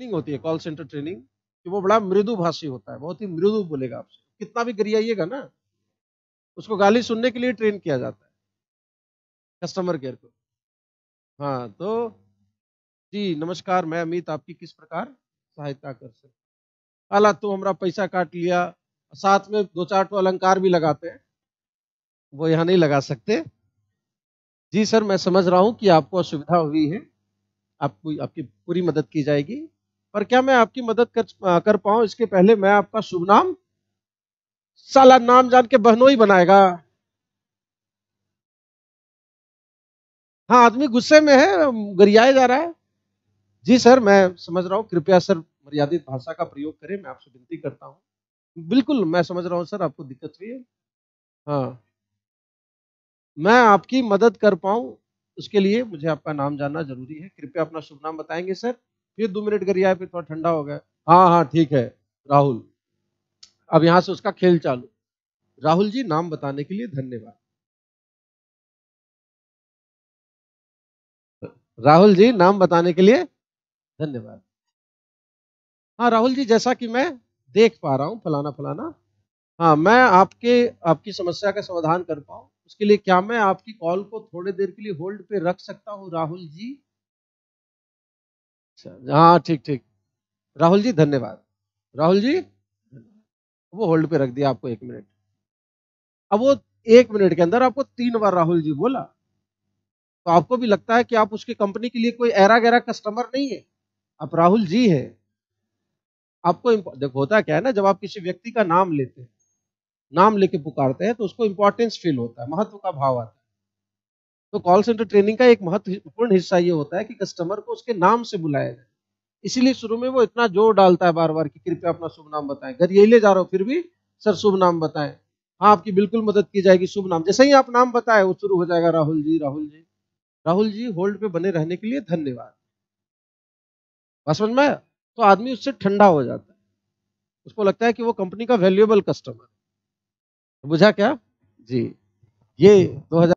training होती है call centre training कि वो बड़ा मृदु भाषी होता है बहुत ही मृदु बोलेगा आपसे कितना भी गरियाइएगा ना उसको गाली सुनने के लिए ट्रेन किया जाता है कस्टमर केयर को हाँ तो जी नमस्कार मैं अमित आपकी किस प्रकार सहायता कर सकते हालात तो हमारा पैसा काट लिया साथ में दो चार तो अलंकार भी लगाते हैं वो यहाँ नहीं लगा सकते जी सर मैं समझ रहा हूँ कि आपको असुविधा हुई है आपको आपकी पूरी मदद की जाएगी पर क्या मैं आपकी मदद कर कर पाऊं इसके पहले मैं आपका शुभ नाम साला नाम जान के बहनोई बनाएगा हाँ आदमी गुस्से में है गरियाए जा रहा है जी सर मैं समझ रहा हूँ कृपया सर मर्यादित भाषा का प्रयोग करें मैं आपसे विनती करता हूँ बिल्कुल मैं समझ रहा हूँ सर आपको दिक्कत हुई है हाँ मैं आपकी मदद कर पाऊँ उसके लिए मुझे आपका नाम जानना जरूरी है कृपया अपना शुभ नाम बताएंगे सर फिर दो मिनट कर फिर थोड़ा ठंडा हो गया हाँ हाँ ठीक है राहुल अब यहां से उसका खेल चालू राहुल जी नाम बताने के लिए धन्यवाद राहुल जी नाम बताने के लिए धन्यवाद हाँ राहुल जी जैसा कि मैं देख पा रहा हूं फलाना फलाना हाँ मैं आपके आपकी समस्या का समाधान कर पाऊ उसके लिए क्या मैं आपकी कॉल को थोड़ी देर के लिए होल्ड पे रख सकता हूँ राहुल जी अच्छा हाँ ठीक ठीक राहुल जी धन्यवाद राहुल जी वो होल्ड पे रख दिया आपको एक मिनट अब वो एक मिनट के अंदर आपको तीन बार राहुल जी बोला तो आपको भी लगता है कि आप उसकी कंपनी के लिए कोई ऐरा गहरा कस्टमर नहीं है आप राहुल जी है आपको देखो होता क्या है ना जब आप किसी व्यक्ति का नाम लेते हैं नाम लेके पुकारते हैं तो उसको इंपॉर्टेंस फील होता है महत्व का भाव आता है तो कॉल सेंटर ट्रेनिंग का एक महत्वपूर्ण हिस्सा ये होता है कि कस्टमर को उसके नाम से बुलाया जाए इसीलिए शुरू में वो इतना जोर डालता है बार बार कि कृपया अपना शुभ नाम बताएं घर यही ले जा रहा हो फिर भी सर शुभ नाम बताएं हाँ आपकी बिल्कुल मदद की जाएगी शुभ नाम जैसे ही आप नाम बताएं वो शुरू हो जाएगा राहुल जी राहुल जी राहुल जी होल्ड पे बने रहने के लिए धन्यवाद बात समझ में तो आदमी उससे ठंडा हो जाता है उसको लगता है कि वो कंपनी का वैल्यूएबल कस्टमर है बुझा क्या जी ये दो